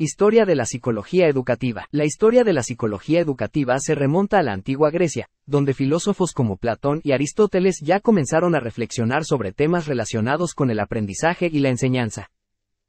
Historia de la psicología educativa. La historia de la psicología educativa se remonta a la antigua Grecia, donde filósofos como Platón y Aristóteles ya comenzaron a reflexionar sobre temas relacionados con el aprendizaje y la enseñanza.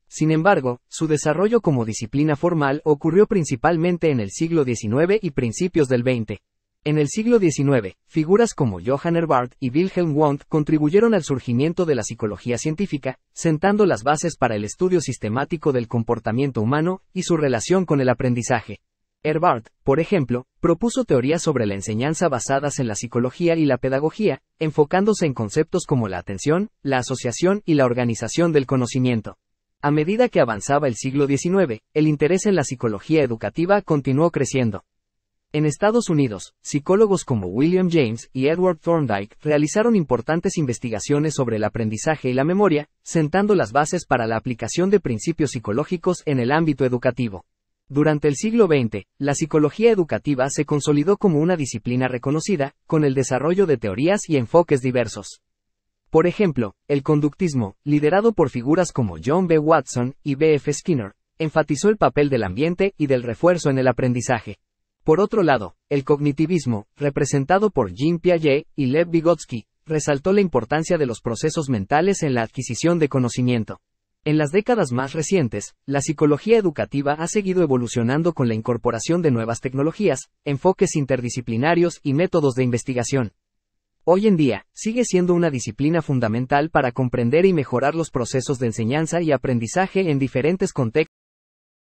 Sin embargo, su desarrollo como disciplina formal ocurrió principalmente en el siglo XIX y principios del XX. En el siglo XIX, figuras como Johann Herbart y Wilhelm Wundt contribuyeron al surgimiento de la psicología científica, sentando las bases para el estudio sistemático del comportamiento humano y su relación con el aprendizaje. Herbart, por ejemplo, propuso teorías sobre la enseñanza basadas en la psicología y la pedagogía, enfocándose en conceptos como la atención, la asociación y la organización del conocimiento. A medida que avanzaba el siglo XIX, el interés en la psicología educativa continuó creciendo. En Estados Unidos, psicólogos como William James y Edward Thorndike realizaron importantes investigaciones sobre el aprendizaje y la memoria, sentando las bases para la aplicación de principios psicológicos en el ámbito educativo. Durante el siglo XX, la psicología educativa se consolidó como una disciplina reconocida, con el desarrollo de teorías y enfoques diversos. Por ejemplo, el conductismo, liderado por figuras como John B. Watson y B. F. Skinner, enfatizó el papel del ambiente y del refuerzo en el aprendizaje. Por otro lado, el cognitivismo, representado por Jean Piaget y Lev Vygotsky, resaltó la importancia de los procesos mentales en la adquisición de conocimiento. En las décadas más recientes, la psicología educativa ha seguido evolucionando con la incorporación de nuevas tecnologías, enfoques interdisciplinarios y métodos de investigación. Hoy en día, sigue siendo una disciplina fundamental para comprender y mejorar los procesos de enseñanza y aprendizaje en diferentes contextos.